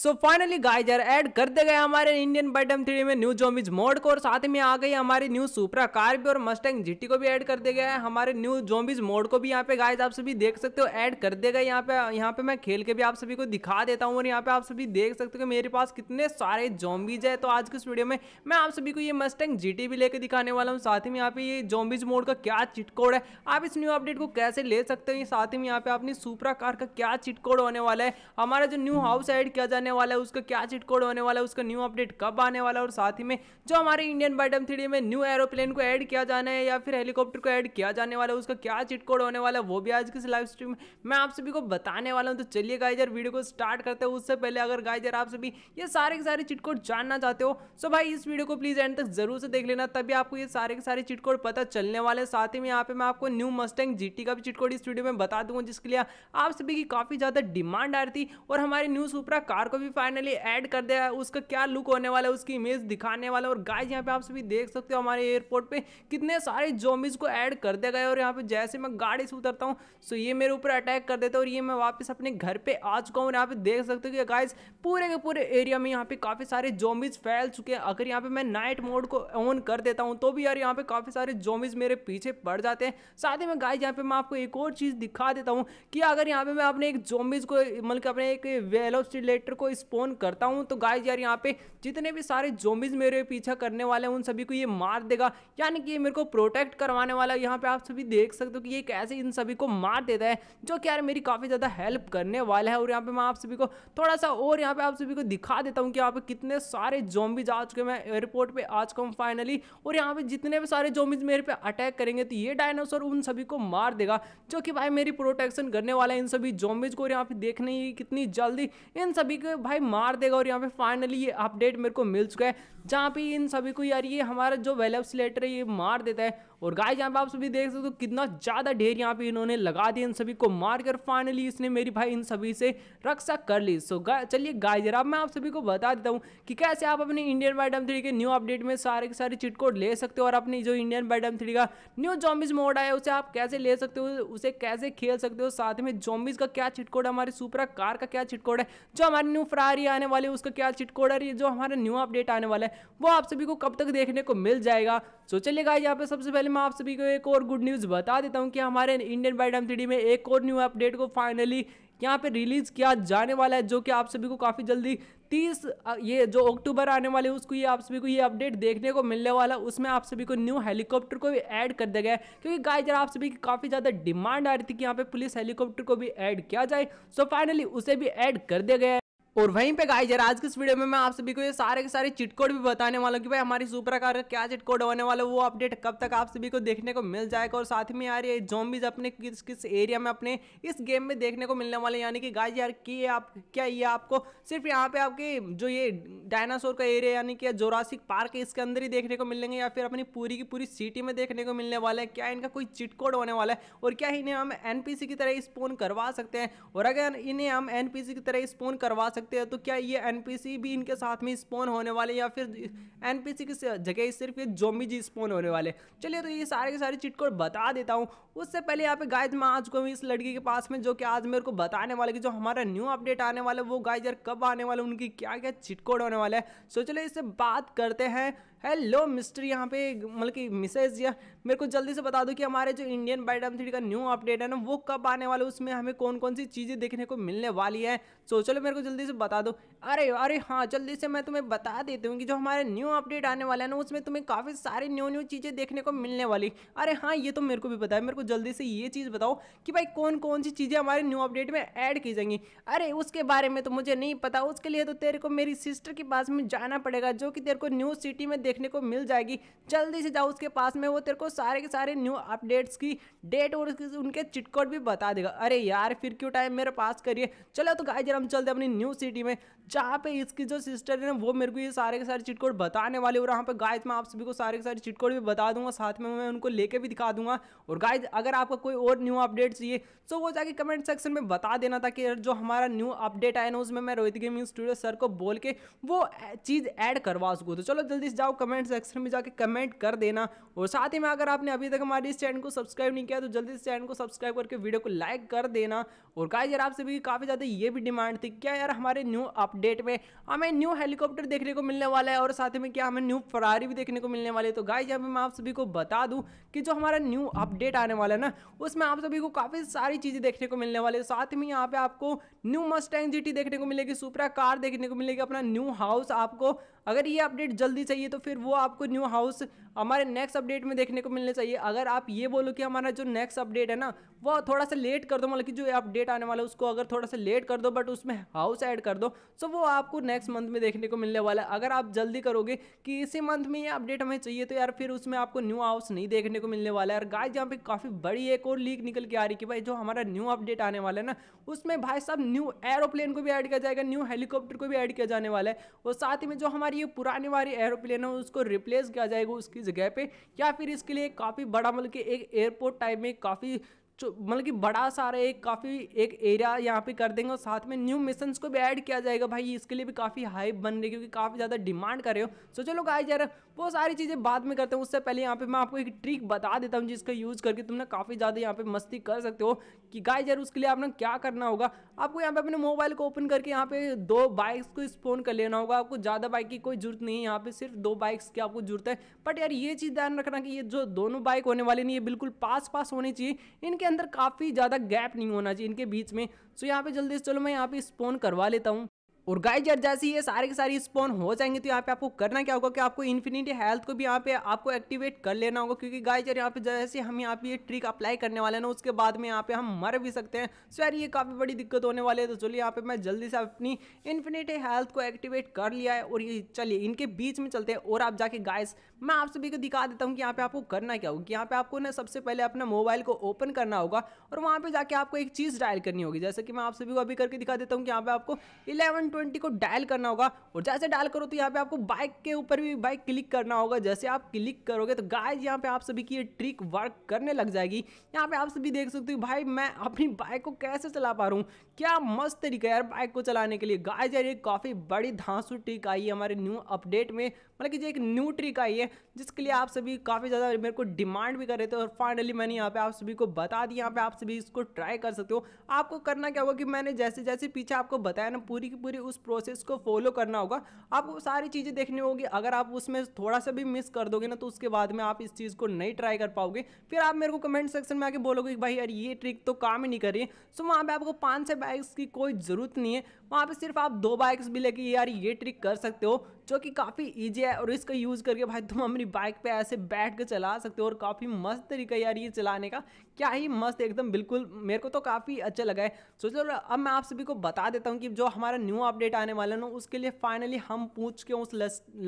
so finally geyser यार कर दे गए हमारे इंडियन बैटम थ्री में न्यू जोमिज मोड को और साथ में आ गई हमारी न्यू सुपरा कार भी और मस्टैंग जीटी को भी ऐड गया गए हमारे न्यू जोमिज मोड को भी यहाँ पे गाइज आप सभी देख सकते हो ऐड कर दे गए यहाँ पे यहाँ पे मैं खेल के भी आप सभी को दिखा देता हूँ और यहाँ पे आप सभी देख सकते हो मेरे पास कितने सारे जोम्बिज है तो आज की इस वीडियो में मैं आप सभी को ये मस्टैंग जी भी लेके दिखाने वाला हूँ साथ ही यहाँ पे ये जोम्बिज मोड का क्या चिटकोड है आप इस न्यू अपडेट को कैसे ले सकते हो साथ ही यहाँ पे अपनी सुपरा कार का क्या चिटकोड होने वाला है हमारा जो न्यू हाउस एड किया जाने आने वाला है उसका क्या चिट कोड होने वाला है उसका न्यू अपडेट कब आने वाला है और साथ ही में जो हमारे इंडियन बाइटम थ्री में न्यू एरोप्लेन को ऐड किया जाना है या फिर हेलीकॉप्टर को ऐड किया जाने वाला है उसका क्या चिट कोड होने वाला है वो भी आज किस लाइव स्ट्रीम में मैं आप सभी को बताने वाला हूँ तो चलिए गाइजर वीडियो को स्टार्ट करते हैं उससे पहले अगर गाइजर आप सभी ये सारे के सारे चिट कोड जानना चाहते हो सो भाई इस वीडियो को प्लीज एंड तक जरूर से देख लेना तभी आपको ये सारे के सारे चिट कोड पता चलने वाले साथ ही में यहाँ पे मैं आपको न्यू मस्टैंग जीटी का भी चिट कोड इस वीडियो में बता दूंगा जिसके लिए आप सभी की काफी ज्यादा डिमांड आ रही थी और हमारी न्यू सुपरा कार को भी फाइनली ऐड कर दिया है उसका क्या लुक होने वाला है उसकी इमेज दिखाने वाला है और गाइज यहाँ पे आप सभी देख सकते हो हमारे एयरपोर्ट पे कितने सारे जोम्बिस को ऐड कर दिया गया और यहाँ पे जैसे मैं गाड़ी से उतरता हूँ सो ये मेरे ऊपर अटैक कर देता है और ये मैं वापस अपने घर पर आ चुका हूँ और यहाँ पे देख सकते हो कि गाइज पूरे के पूरे एरिया में यहाँ पे काफ़ी सारे जोम्बिस फैल चुके हैं अगर यहाँ पे मैं नाइट मोड को ऑन कर देता हूँ तो भी यार यहाँ पे काफ़ी सारे जोम्बिस मेरे पीछे पड़ जाते हैं साथ ही में गाइज यहाँ पे मैं आपको एक और चीज़ दिखा देता हूँ कि अगर यहाँ पे मैं अपने एक जोम्बिस को मतलब अपने एक वेलोस्टिलेटर को स्पोन करता हूँ तो गाइज यार यहाँ पे जितने भी सारे जोमिज मेरे पीछा करने वाले हैं उन सभी को ये मार देगा यानी कि ये मेरे को प्रोटेक्ट करवाने वाला है यहाँ पे आप सभी देख सकते हो कि ये कैसे इन सभी को मार देता है जो कि यार मेरी काफ़ी ज़्यादा हेल्प करने वाला है और यहाँ पे मैं आप सभी को थोड़ा सा और यहाँ पे आप सभी को दिखा देता हूँ कि यहाँ पे कितने सारे जोमिज आ चुके मैं एयरपोर्ट पर आ चुका हूँ फाइनली और यहाँ पे जितने भी सारे जोमिज मेरे पे अटैक करेंगे तो ये डायनासोर उन सभी को मार देगा जो कि भाई मेरी प्रोटेक्शन करने वाला है इन सभी जोमिज को और यहाँ पे देखने कितनी जल्दी इन सभी के भाई मार देगा और यहाँ पे फाइनली ये अपडेट मेरे को मिल चुका है जहाँ पे इन सभी को यार ये हमारा जो वेलेब लेटर है ये मार देता है और गाय जहाँ पे आप सभी देख सकते हो कितना ज़्यादा ढेर यहाँ पे इन्होंने लगा दिया इन सभी को मारकर फाइनली इसने मेरी भाई इन सभी से रक्षा कर ली सो चलिए गाय जरा मैं आप सभी को बता देता हूँ कि कैसे आप अपने इंडियन बाइडम थ्री के न्यू अपडेट में सारे के सारे कोड ले सकते हो और अपनी जो इंडियन बाइडम थ्री का न्यू जॉम्बिज मोड आया उसे आप कैसे ले सकते हो उसे कैसे खेल सकते हो साथ में जॉम्बिज का क्या चिटकोड है हमारे सुपरा कार का क्या चिटकोड है जो हमारे न्यू फरारी आने वाले उसका क्या चिटकोड है जो हमारा न्यू अपडेट आने वाला है वो आप सभी को कब तक देखने को मिल जाएगा सो गाय यहाँ पे सबसे पहले में आप सभी को एक और गुड न्यूज़ बता देता हूँ कि हमारे इंडियन वाइड एम में एक और न्यू अपडेट को फाइनली यहाँ पे रिलीज़ किया जाने वाला है जो कि आप सभी को काफ़ी जल्दी तीस ये जो अक्टूबर आने वाले उसको ये आप सभी को ये अपडेट देखने को मिलने वाला उसमें आप सभी को न्यू हेलीकॉप्टर को भी ऐड कर दिया गया क्योंकि गाय जरा आप सभी की काफ़ी ज़्यादा डिमांड आ रही थी कि यहाँ पे पुलिस हेलीकॉप्टर को भी ऐड किया जाए सो फाइनली उसे भी ऐड कर दिया गया और वहीं पे गाय आज की इस वीडियो में मैं आप सभी को ये सारे के सारे चिट कोड भी बताने वाला हूँ कि भाई हमारी सुपर कार का क्या चिट कोड होने वाला है वो अपडेट कब तक आप सभी को देखने को मिल जाएगा और साथ में यार ये जॉम्बीज अपने किस किस एरिया में अपने इस गेम में देखने को मिलने वाले यानी कि गाइस यार है आप क्या ये आपको सिर्फ यहाँ पे आपके जो ये डायनासोर का एरिया यानी कि जोरासिक पार्क है इसके अंदर ही देखने को मिलेंगे या फिर अपनी पूरी की पूरी सिटी में देखने को मिलने वाला है क्या इनका कोई चिट कोड होने वाला है और क्या इन्हें हम एन की तरह स्पोन करवा सकते हैं और अगर इन्हें हम एन की तरह स्पोन करवा सकते सकते हैं तो क्या ये एनपीसी भी इनके साथ में स्पोन होने वाले या फिर एनपीसी की जगह सिर्फ ये जोमी जी स्पोन होने वाले चलिए तो ये सारे के सारे चिटकोड बता देता हूँ उससे पहले यहाँ पे गाइज मैं आज को इस लड़की के पास में जो कि आज मेरे को बताने वाले कि जो हमारा न्यू अपडेट आने वाला है वो गाइज यार कब आने वाला उनकी क्या क्या चिटकोड होने वाला है सो चलो इससे बात करते हैं हेलो मिस्टर यहाँ पे मतलब कि मिसेज या मेरे को जल्दी से बता दो कि हमारे जो इंडियन बाइडम थ्री का न्यू अपडेट है ना वो कब आने वाला है उसमें हमें कौन कौन सी चीज़ें देखने को मिलने वाली है सो चलो मेरे को जल्दी से बता दो अरे अरे हाँ जल्दी से मैं तुम्हें बता देती हूँ कि जो हमारे न्यू अपडेट आने वाला है ना उसमें तुम्हें काफ़ी सारी न्यू न्यू चीज़ें देखने को मिलने वाली अरे हाँ ये तो मेरे को भी पता है मेरे को को जल्दी से ये चीज़ बताओ कि भाई कौन कौन सी चीज़ें हमारे न्यू अपडेट में ऐड की जाएंगी अरे उसके बारे में तो मुझे नहीं पता उसके लिए तो तेरे को मेरी सिस्टर के पास में जाना पड़ेगा जो कि तेरे को न्यू सिटी में देखने को मिल जाएगी जल्दी से जाओ उसके पास में वो तेरे को सारे के सारे न्यू अपडेट्स की डेट और उनके चिटकोट भी बता देगा अरे यार फिर क्यों टाइम मेरे पास करिए चलो तो गाइजर हम चलते अपनी न्यू सिटी में जहाँ पे इसकी जो सिस्टर है ना वो मेरे को ये सारे के सारे चिटकोट बताने वाले और यहाँ पे गाय मैं आप सभी को सारे के सारे चिटकोट भी बता दूंगा साथ में मैं उनको लेके भी दिखा दूंगा और गाय अगर आपको कोई और न्यू अपडेट चाहिए तो वो जाके कमेंट सेक्शन में बता देना था कि जो हमारा न्यू अपडेट आया ना उसमें मैं रोहित गेमिंग स्टूडियो सर को बोल के वो चीज़ ऐड करवा सकूँ तो चलो जल्दी से जाओ कमेंट सेक्शन में जाके कमेंट कर देना और साथ ही में अगर आपने अभी तक हमारे इस चैनल को सब्सक्राइब नहीं किया तो जल्दी से चैनल को सब्सक्राइब करके वीडियो को लाइक कर देना और कहा यार आपसे भी काफ़ी ज़्यादा ये भी डिमांड थी क्या यार हमारे न्यू अपडेट में हमें न्यू हेलीकॉप्टर देखने को मिलने वाला है और साथ ही में क्या हमें न्यू फरारी भी देखने को मिलने वाली है तो गाय जब मैं आप सभी को बता दूँ कि जो हमारा न्यू अपडेट आने वाला वाला है ना उसमें आप सभी को काफ़ी सारी चीज़ें देखने को मिलने वाली है साथ में यहाँ पे आपको न्यू मस्टैंग जीटी देखने को मिलेगी सुपरा कार देखने को मिलेगी अपना न्यू हाउस आपको अगर ये अपडेट जल्दी चाहिए तो फिर वो आपको न्यू हाउस हमारे नेक्स्ट अपडेट में देखने को मिलने चाहिए अगर आप ये बोलो कि हमारा जो नेक्स्ट अपडेट है ना वो थोड़ा सा लेट कर दो मतलब कि जो अपडेट आने वाला है उसको अगर थोड़ा सा लेट कर दो बट उसमें हाउस ऐड कर दो सो तो वो आपको नेक्स्ट मंथ में देखने को मिलने वाला है अगर आप जल्दी करोगे कि इसी मंथ में ये अपडेट हमें चाहिए तो यार फिर उसमें आपको न्यू हाउस नहीं देखने को मिलने वाला है यार गाय जहाँ पर काफ़ी बड़ी एक और लीक निकल के आ रही कि भाई जो हमारा न्यू अपडेट आने वाला है ना उसमें भाई साहब न्यू एरोप्लेन को भी ऐड किया जाएगा न्यू हेलीकॉप्टर को भी ऐड किया जाने वाला है और साथ ही में जो हमारे पर ये पुराने वाली एरोप्लेन है उसको रिप्लेस किया जाएगा उसकी जगह पे या फिर इसके लिए काफ़ी बड़ा मतलब कि एक एयरपोर्ट टाइप में काफ़ी मतलब कि बड़ा सारा एक काफ़ी एक एरिया यहाँ पे कर देंगे और साथ में न्यू मिशंस को भी ऐड किया जाएगा भाई इसके लिए भी काफ़ी हाइप बन रही है क्योंकि काफ़ी ज़्यादा डिमांड कर रहे हो सो चलो गाइस यार वो सारी चीज़ें बाद में करते हैं उससे पहले यहाँ पे मैं आपको एक ट्रिक बता देता हूँ जिसका यूज़ करके तुमने काफ़ी ज़्यादा यहाँ पे मस्ती कर सकते हो कि गाय यार उसके लिए आपने क्या करना होगा आपको यहाँ पे अपने मोबाइल को ओपन करके यहाँ पे दो बाइक्स को स्पोन कर लेना होगा आपको ज़्यादा बाइक की कोई जरूरत नहीं है यहाँ पर सिर्फ दो बाइक्स की आपको जरूरत है बट यार ये चीज़ ध्यान रखना कि ये जो दोनों बाइक होने वाली नहीं ये बिल्कुल पास पास होनी चाहिए इनके के अंदर काफ़ी ज़्यादा गैप नहीं होना चाहिए इनके बीच में सो यहाँ पे जल्दी से चलो मैं यहाँ पे स्पोन करवा लेता हूँ और गाइज यार जैसे ये सारे के सारे स्पॉन हो जाएंगे तो यहाँ पे आपको करना क्या होगा कि आपको इन्फिनिटी हेल्थ को भी यहाँ पे आपको एक्टिवेट कर लेना होगा क्योंकि गाइज यार यहाँ पे जैसे हम यहाँ पे ये ट्रिक अप्लाई करने वाले हैं ना उसके बाद में यहाँ पे हम मर भी सकते हैं सो यार ये काफ़ी बड़ी दिक्कत होने वाली है तो चलिए यहाँ पे मैं जल्दी से अपनी इन्फिनिटी हेल्थ को एक्टिवेट कर लिया है और ये चलिए इनके बीच में चलते हैं और आप जाके गाइज मैं आप सभी को दिखा देता हूँ कि यहाँ पे आपको करना क्या होगा कि यहाँ पे आपको ना सबसे पहले अपना मोबाइल को ओपन करना होगा और वहाँ पर जाके आपको एक चीज़ डायल करनी होगी जैसे कि मैं आप सभी को अभी करके दिखा देता हूँ कि यहाँ पे आपको इलेवन ट्वेंटी को डायल करना होगा और जैसे डायल करो तो यहाँ पे आपको बाइक के ऊपर भी बाइक क्लिक करना होगा जैसे आप क्लिक करोगे तो गाइज यहाँ पे आप सभी की ये ट्रिक वर्क करने लग जाएगी यहाँ पे आप सभी देख सकते हो भाई मैं अपनी बाइक को कैसे चला पा रहा हूँ क्या मस्त तरीका यार बाइक को चलाने के लिए गाय यार ये काफ़ी बड़ी धांसू ट्रिक आई है हमारे न्यू अपडेट में मतलब कि जो एक न्यू ट्रिक आई है जिसके लिए आप सभी काफ़ी ज़्यादा मेरे को डिमांड भी कर रहे थे और फाइनली मैंने यहाँ पे आप सभी को बता दिया यहाँ पे आप सभी इसको ट्राई कर सकते हो आपको करना क्या होगा कि मैंने जैसे जैसे पीछे आपको बताया ना पूरी की पूरी उस प्रोसेस को फॉलो करना होगा आपको सारी चीज़ें देखनी होगी अगर आप उसमें थोड़ा सा भी मिस कर दोगे ना तो उसके बाद में आप इस चीज़ को नहीं ट्राई कर पाओगे फिर आप मेरे को कमेंट सेक्शन में आके बोलोगे भाई यार ये ट्रिक तो काम ही नहीं कर रही है सो वहाँ पर आपको पाँच छः बाइक्स की कोई ज़रूरत नहीं है वहाँ पर सिर्फ आप दो बाइक्स भी लेके यार ये ट्रिक कर सकते हो जो कि काफ़ी ईजी है और इसका यूज़ करके भाई तुम अपनी बाइक पे ऐसे बैठ कर चला सकते हो और काफ़ी मस्त तरीका यार ये चलाने का क्या ही मस्त एकदम बिल्कुल मेरे को तो काफ़ी अच्छा लगा है सो तो चलो अब मैं आप सभी को बता देता हूँ कि जो हमारा न्यू अपडेट आने वाला ना उसके लिए फाइनली हम पूछ के उस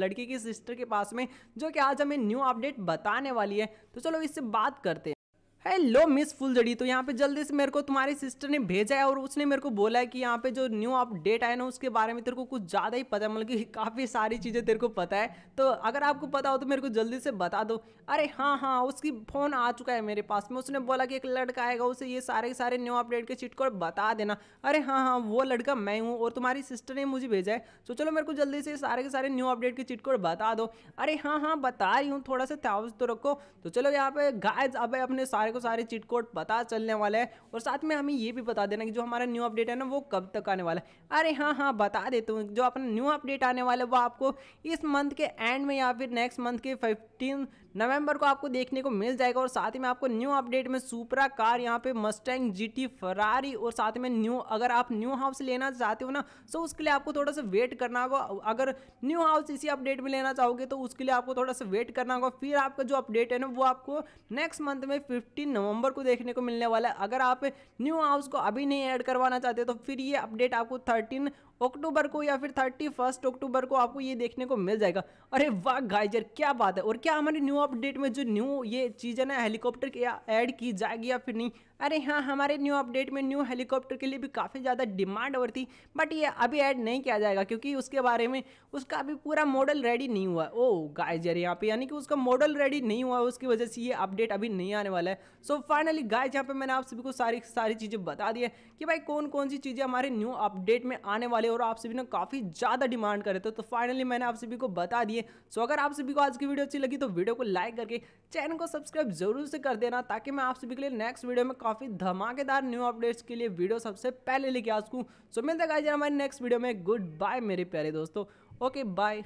लड़की की सिस्टर के पास में जो कि आज हमें न्यू अपडेट बताने वाली है तो चलो इससे बात करते हैं हेलो मिस फुलझड़ी तो यहाँ पे जल्दी से मेरे को तुम्हारी सिस्टर ने भेजा है और उसने मेरे को बोला है कि यहाँ पे जो न्यू अपडेट आया ना उसके बारे में तेरे को कुछ ज़्यादा ही पता है मतलब कि काफ़ी सारी चीज़ें तेरे को पता है तो अगर आपको पता हो तो मेरे को जल्दी से बता दो अरे हाँ हाँ उसकी फ़ोन आ चुका है मेरे पास में उसने बोला कि एक लड़का आएगा उसे ये सारे सारे न्यू अपडेट के चिट बता देना अरे हाँ हाँ वो लड़का मैं हूँ और तुम्हारी सिस्टर ने मुझे भेजा है तो चलो मेरे को जल्दी से सारे के सारे न्यू अपडेट के चिट बता दो अरे हाँ हाँ बता रही हूँ थोड़ा सा तावज तो रखो तो चलो यहाँ पे गाय अब अपने सारे को सारे चिट कोड पता चलने वाला है और साथ में हमें ये भी बता देना कि जो हमारा न्यू अपडेट है ना वो कब तक आने वाला है अरे हाँ हाँ बता देता हूँ जो अपना न्यू अपडेट आने वाला है वो आपको इस मंथ के एंड में या फिर नेक्स्ट मंथ के फिफ्टीन नवंबर को आपको देखने को मिल जाएगा और साथ ही में आपको न्यू अपडेट में सुपरा कार यहाँ पे मस्टैंग जीटी फरारी और साथ में न्यू अगर आप न्यू हाउस लेना चाहते हो ना तो उसके लिए आपको थोड़ा सा वेट करना होगा अगर न्यू हाउस इसी अपडेट में लेना चाहोगे तो उसके लिए आपको थोड़ा सा वेट करना होगा फिर आपका जो अपडेट है ना वो आपको नेक्स्ट मंथ में फिफ्टीन नवंबर को देखने को मिलने वाला है अगर आप न्यू हाउस को अभी नहीं ऐड करवाना चाहते तो फिर ये अपडेट आपको थर्टीन अक्टूबर को या फिर थर्टी फर्स्ट अक्टूबर को आपको ये देखने को मिल जाएगा अरे वाह गाइजर क्या बात है और क्या हमारे न्यू अपडेट में जो न्यू ये चीज़ें ना हेलीकॉप्टर की ऐड की जाएगी या फिर नहीं अरे हाँ हमारे न्यू अपडेट में न्यू हेलीकॉप्टर के लिए भी काफ़ी ज़्यादा डिमांड और थी बट ये अभी ऐड नहीं किया जाएगा क्योंकि उसके बारे में उसका अभी पूरा मॉडल रेडी नहीं हुआ ओ गाइजर यहाँ पे यानी कि उसका मॉडल रेडी नहीं हुआ उसकी वजह से ये अपडेट अभी नहीं आने वाला है सो फाइनली गाइज यहाँ पर मैंने आप सभी को सारी सारी चीज़ें बता दी है कि भाई कौन कौन सी चीज़ें हमारे न्यू अपडेट में आने वाले और आप सभी ने काफ़ी ज़्यादा डिमांड करे थे तो फाइनली मैंने आप सभी को बता दिए सो अगर आप सभी को आज की वीडियो अच्छी लगी तो वीडियो को लाइक करके चैनल को सब्सक्राइब जरूर से कर देना ताकि मैं आप सभी के लिए नेक्स्ट वीडियो में काफ़ी धमाकेदार न्यू अपडेट्स के लिए वीडियो सबसे पहले लेके आ सकूँ सो मिलते हमारे नेक्स्ट वीडियो में गुड बाय मेरे प्यारे दोस्तों ओके बाय